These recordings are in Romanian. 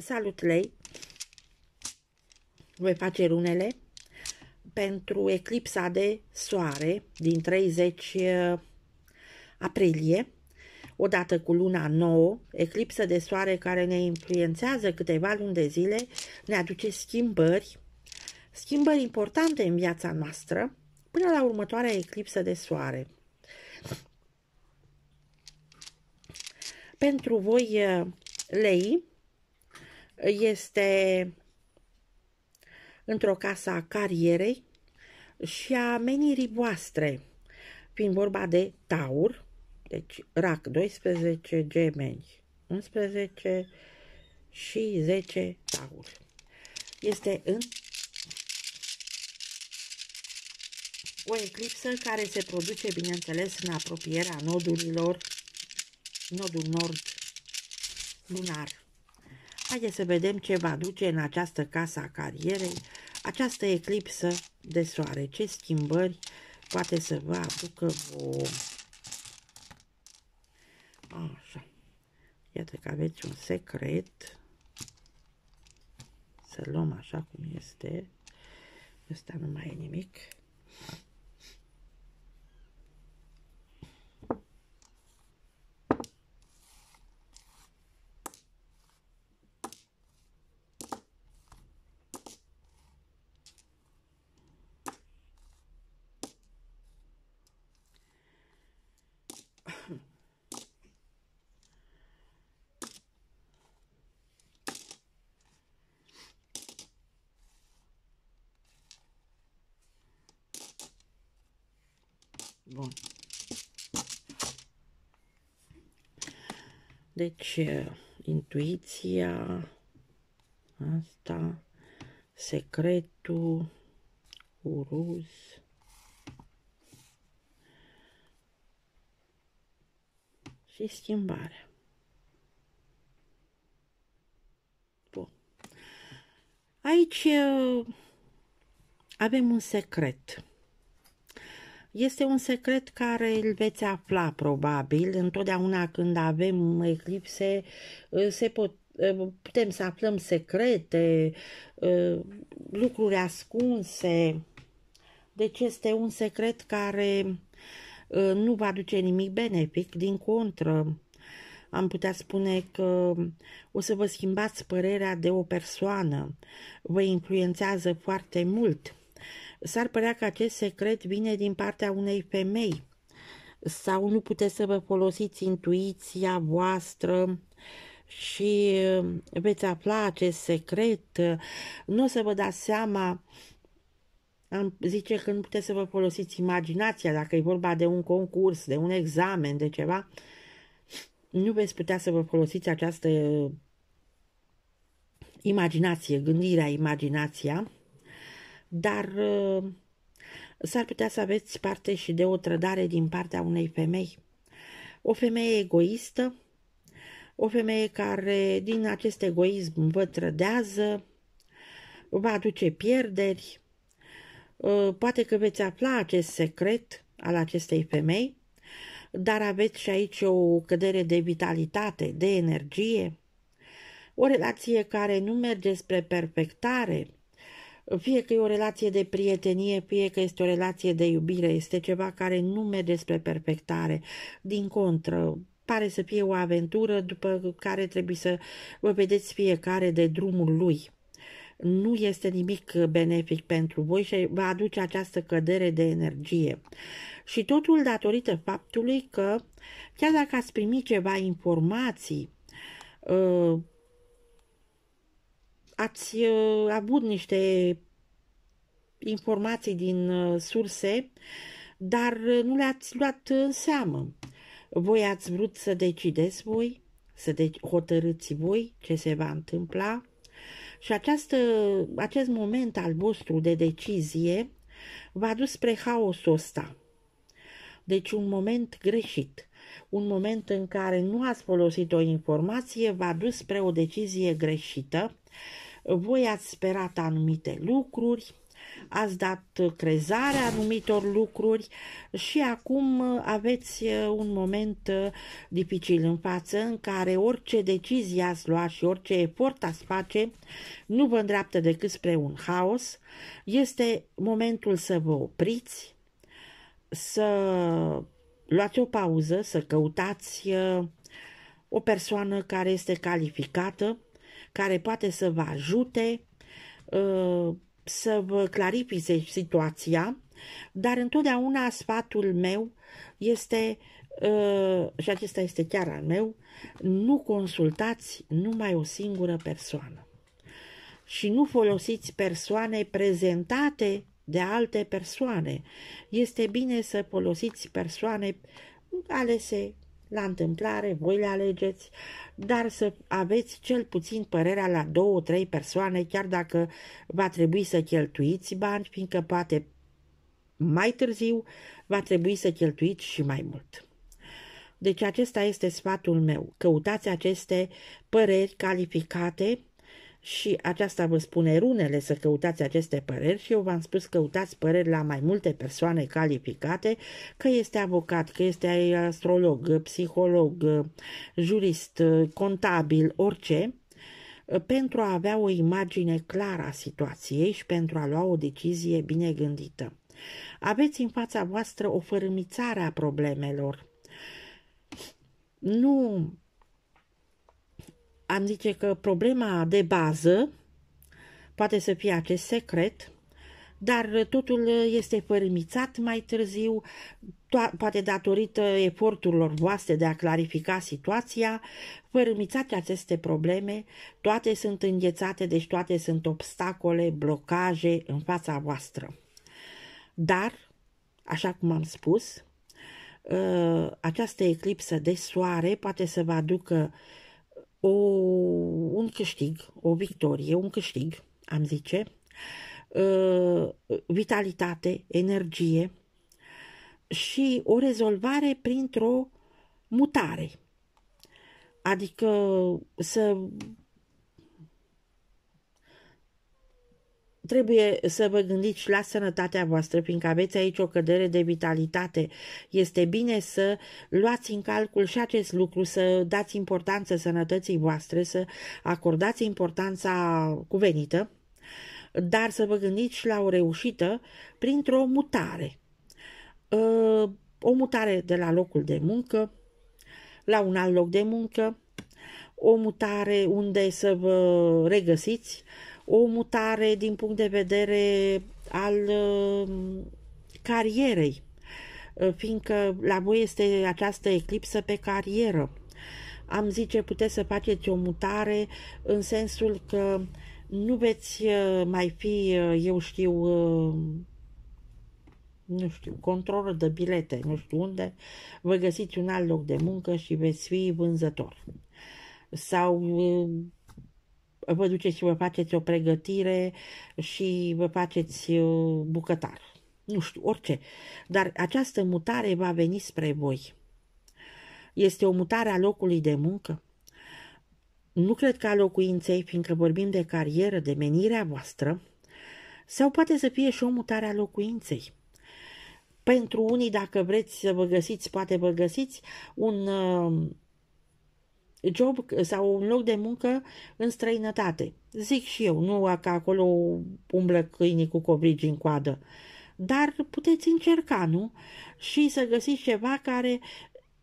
Salut lei! Voi face runele pentru eclipsa de soare din 30 uh, aprilie, odată cu luna nouă, eclipsă de soare care ne influențează câteva luni de zile, ne aduce schimbări, schimbări importante în viața noastră, până la următoarea eclipsă de soare. Pentru voi, uh, lei, este într-o casă a carierei și a menirii voastre, fiind vorba de taur, deci rac 12 gemeni, 11 și 10 taur. Este în o eclipsă care se produce, bineînțeles, în apropierea nodurilor, nodul nord lunar. Haideți să vedem ce va duce în această casă a carierei, această eclipsă de soare. Ce schimbări poate să vă aducă vouă. Așa. Iată că aveți un secret. Să luăm așa cum este. Ăsta nu mai e nimic. Bun. Deci, intuiția, asta, secretul, uruz, și schimbarea. Bun. Aici avem un secret. Este un secret care îl veți afla probabil întotdeauna când avem eclipse, uh, se pot, uh, putem să aflăm secrete, uh, lucruri ascunse. Deci este un secret care nu va duce nimic benefic, din contră. Am putea spune că o să vă schimbați părerea de o persoană, vă influențează foarte mult. S-ar părea că acest secret vine din partea unei femei sau nu puteți să vă folosiți intuiția voastră și uh, veți afla acest secret. Nu o să vă dați seama am zice că nu puteți să vă folosiți imaginația dacă e vorba de un concurs, de un examen, de ceva. Nu veți putea să vă folosiți această uh, imaginație, gândirea, imaginația dar uh, s-ar putea să aveți parte și de o trădare din partea unei femei. O femeie egoistă, o femeie care din acest egoism vă trădează, vă aduce pierderi, uh, poate că veți afla acest secret al acestei femei, dar aveți și aici o cădere de vitalitate, de energie, o relație care nu merge spre perfectare, fie că e o relație de prietenie, fie că este o relație de iubire, este ceva care nu merge spre perfectare. Din contră, pare să fie o aventură după care trebuie să vă vedeți fiecare de drumul lui nu este nimic benefic pentru voi și va aduce această cădere de energie. Și totul datorită faptului că, chiar dacă ați primit ceva informații, ă, ați uh, avut niște informații din uh, surse, dar uh, nu le-ați luat în seamă. Voi ați vrut să decideți voi, să de- deci, hotărâți voi ce se va întâmpla și această, acest moment al vostru de decizie v-a dus spre haosul ăsta. Deci un moment greșit, un moment în care nu ați folosit o informație v-a dus spre o decizie greșită voi ați sperat anumite lucruri, ați dat crezare anumitor lucruri și acum aveți uh, un moment uh, dificil în față în care orice decizie ați lua și orice efort ați face nu vă îndreaptă decât spre un haos. Este momentul să vă opriți, să luați o pauză, să căutați uh, o persoană care este calificată care poate să vă ajute uh, să vă clarifice situația, dar întotdeauna sfatul meu este, uh, și acesta este chiar al meu, nu consultați numai o singură persoană și nu folosiți persoane prezentate de alte persoane. Este bine să folosiți persoane alese la întâmplare, voi le alegeți, dar să aveți cel puțin părerea la două, trei persoane, chiar dacă va trebui să cheltuiți bani, fiindcă poate mai târziu va trebui să cheltuiți și mai mult. Deci acesta este sfatul meu. Căutați aceste păreri calificate și aceasta vă spune runele să căutați aceste păreri și eu v-am spus căutați păreri la mai multe persoane calificate, că este avocat, că este astrolog, psiholog, jurist, contabil, orice, pentru a avea o imagine clară a situației și pentru a lua o decizie bine gândită. Aveți în fața voastră o fărâmițare a problemelor. Nu am zice că problema de bază poate să fie acest secret, dar totul este părmițat mai târziu, poate datorită eforturilor voastre de a clarifica situația, părmițate aceste probleme, toate sunt înghețate, deci toate sunt obstacole, blocaje în fața voastră. Dar, așa cum am spus, ă, această eclipsă de soare poate să vă aducă o, un câștig, o victorie, un câștig, am zice, ă, vitalitate, energie și o rezolvare printr-o mutare. Adică să Trebuie să vă gândiți și la sănătatea voastră, fiindcă aveți aici o cădere de vitalitate. Este bine să luați în calcul și acest lucru, să dați importanță sănătății voastre, să acordați importanța cuvenită, dar să vă gândiți și la o reușită printr-o mutare. Uh, o mutare de la locul de muncă la un alt loc de muncă, o mutare unde să vă regăsiți, o mutare din punct de vedere al um, carierei, uh, fiindcă la voi este această eclipsă pe carieră. Am zice, puteți să faceți o mutare în sensul că nu veți uh, mai fi, uh, eu știu, um, nu știu, control de bilete, nu știu unde, vă găsiți un alt loc de muncă și veți fi vânzător. Sau um, vă duceți și vă faceți o pregătire și vă faceți uh, bucătar. Nu știu, orice. Dar această mutare va veni spre voi. Este o mutare a locului de muncă. Nu cred că a locuinței, fiindcă vorbim de carieră, de menirea voastră, sau poate să fie și o mutare a locuinței. Pentru unii, dacă vreți să vă găsiți, poate vă găsiți un uh, job sau un loc de muncă în străinătate. Zic și eu, nu că acolo umblă câinii cu covrigi în coadă. Dar puteți încerca, nu? Și să găsiți ceva care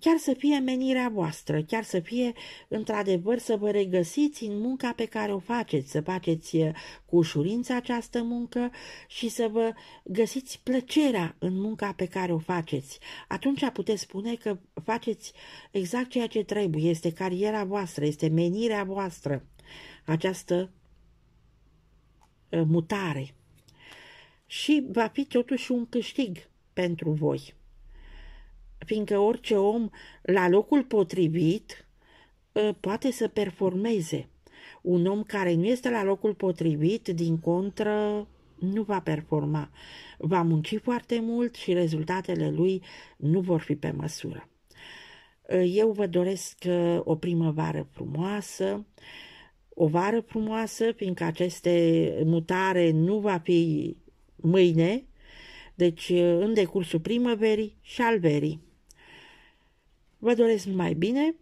Chiar să fie menirea voastră, chiar să fie, într-adevăr, să vă regăsiți în munca pe care o faceți, să faceți eh, cu ușurință această muncă și să vă găsiți plăcerea în munca pe care o faceți. Atunci puteți spune că faceți exact ceea ce trebuie, este cariera voastră, este menirea voastră, această eh, mutare. Și va fi totuși un câștig pentru voi fiindcă orice om la locul potrivit ă, poate să performeze. Un om care nu este la locul potrivit, din contră, nu va performa. Va munci foarte mult și rezultatele lui nu vor fi pe măsură. Ă, eu vă doresc ă, o primăvară frumoasă, o vară frumoasă, fiindcă aceste mutare nu va fi mâine, deci în decursul primăverii și al verii. Vă doresc numai bine.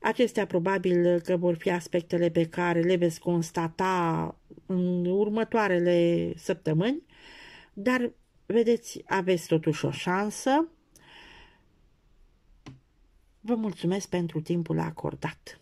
Acestea probabil că vor fi aspectele pe care le veți constata în următoarele săptămâni, dar vedeți, aveți totuși o șansă. Vă mulțumesc pentru timpul acordat.